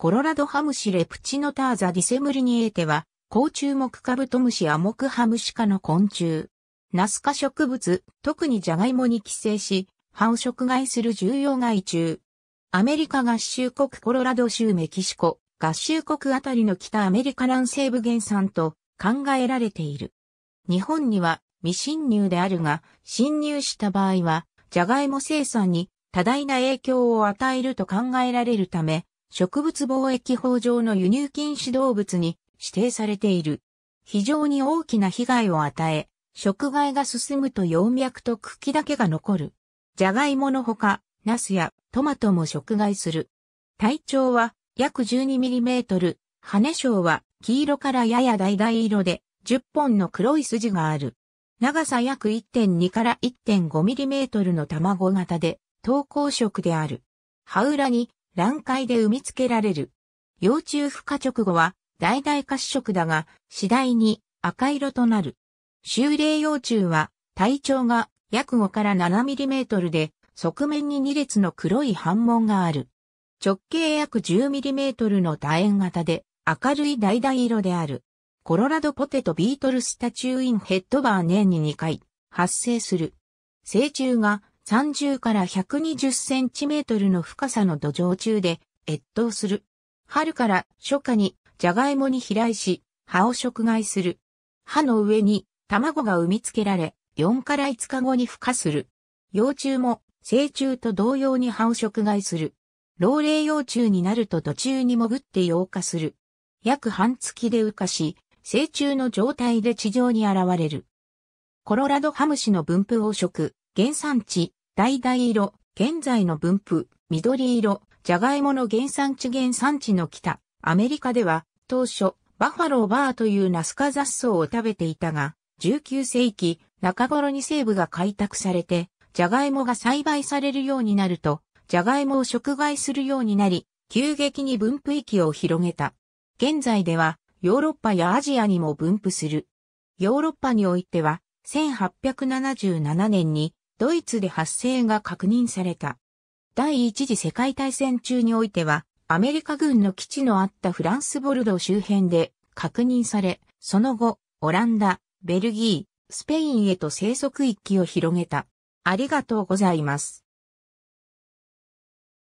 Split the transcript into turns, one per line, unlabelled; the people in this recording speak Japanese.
コロラドハムシレプチノターザディセムリニエーテは、高中目カブトムシアモクハムシ科の昆虫。ナス科植物、特にジャガイモに寄生し、葉を害する重要害虫。アメリカ合衆国コロラド州メキシコ、合衆国あたりの北アメリカ南西部原産と考えられている。日本には未侵入であるが、侵入した場合は、ジャガイモ生産に多大な影響を与えると考えられるため、植物貿易法上の輸入禁止動物に指定されている。非常に大きな被害を与え、食害が進むと葉脈と茎だけが残る。ジャガイモのほか、ナスやトマトも食害する。体長は約1 2トル。羽章は黄色からやや橙色で10本の黒い筋がある。長さ約1.2から1 5トルの卵型で、投稿色である。葉裏に卵塊で産み付けられる。幼虫孵化直後は、大々褐色だが、次第に赤色となる。修霊幼虫は、体長が約5から7ミリメートルで、側面に2列の黒い斑紋がある。直径約10ミリメートルの楕円型で、明るい橙色である。コロラドポテトビートルスタチューインヘッドバー年に2回、発生する。成虫が30から120センチメートルの深さの土壌中で越冬する。春から初夏にジャガイモに飛来し、葉を食害する。葉の上に卵が産みつけられ、4から5日後に孵化する。幼虫も成虫と同様に葉を食害する。老齢幼虫になると土中に潜って溶化する。約半月で羽化し、成虫の状態で地上に現れる。コロラドハムシの分布を食、原産地、橙色、現在の分布、緑色、ジャガイモの原産地原産地の北、アメリカでは、当初、バファローバーというナスカ雑草を食べていたが、19世紀、中頃に西部が開拓されて、ジャガイモが栽培されるようになると、ジャガイモを食害するようになり、急激に分布域を広げた。現在では、ヨーロッパやアジアにも分布する。ヨーロッパにおいては、1877年にドイツで発生が確認された。第一次世界大戦中においては、アメリカ軍の基地のあったフランスボルド周辺で確認され、その後、オランダ、ベルギー、スペインへと生息域を広げた。ありがとうございます。